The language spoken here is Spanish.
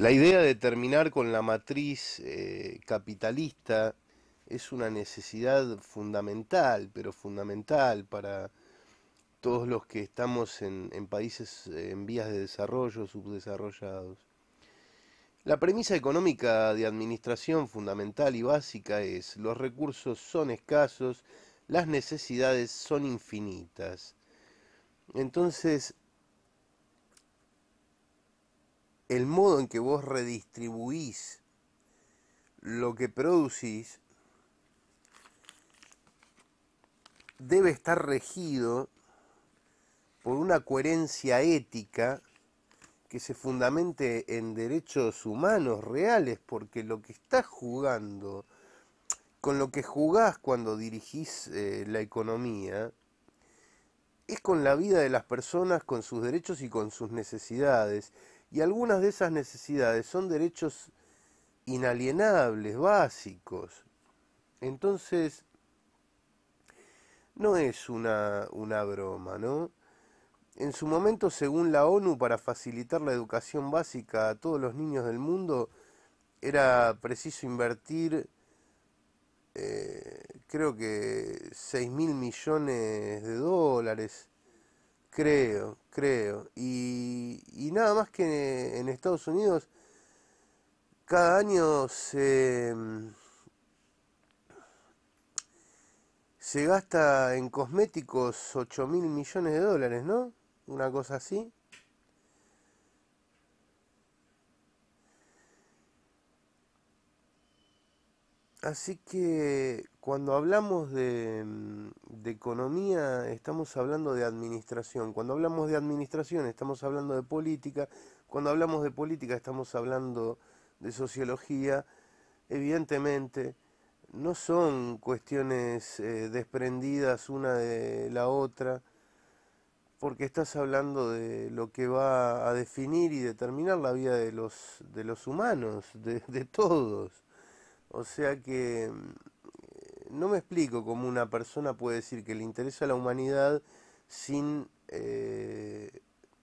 La idea de terminar con la matriz eh, capitalista es una necesidad fundamental, pero fundamental para todos los que estamos en, en países en vías de desarrollo, subdesarrollados. La premisa económica de administración fundamental y básica es los recursos son escasos, las necesidades son infinitas. Entonces, el modo en que vos redistribuís lo que producís debe estar regido por una coherencia ética que se fundamente en derechos humanos reales, porque lo que estás jugando, con lo que jugás cuando dirigís eh, la economía, es con la vida de las personas, con sus derechos y con sus necesidades. Y algunas de esas necesidades son derechos inalienables, básicos. Entonces, no es una, broma, ¿no? En su momento, según la ONU, para facilitar la educación básica a todos los niños del mundo, era preciso invertir, eh, creo que 6 mil millones de dólares, creo, creo. Y y nada más que en Estados Unidos cada año se, se gasta en cosméticos 8 mil millones de dólares, ¿no? Una cosa así. Así que cuando hablamos mm, de, economía estamos hablando de administración, cuando hablamos de administración estamos hablando de política, cuando hablamos de política estamos hablando de sociología, evidentemente no son cuestiones eh, desprendidas una de la otra, porque estás hablando de lo que va a definir y determinar la vida de los, de los humanos, de todos. O sea que mm, no me explico cómo una persona puede decir que le interesa la humanidad sin eh,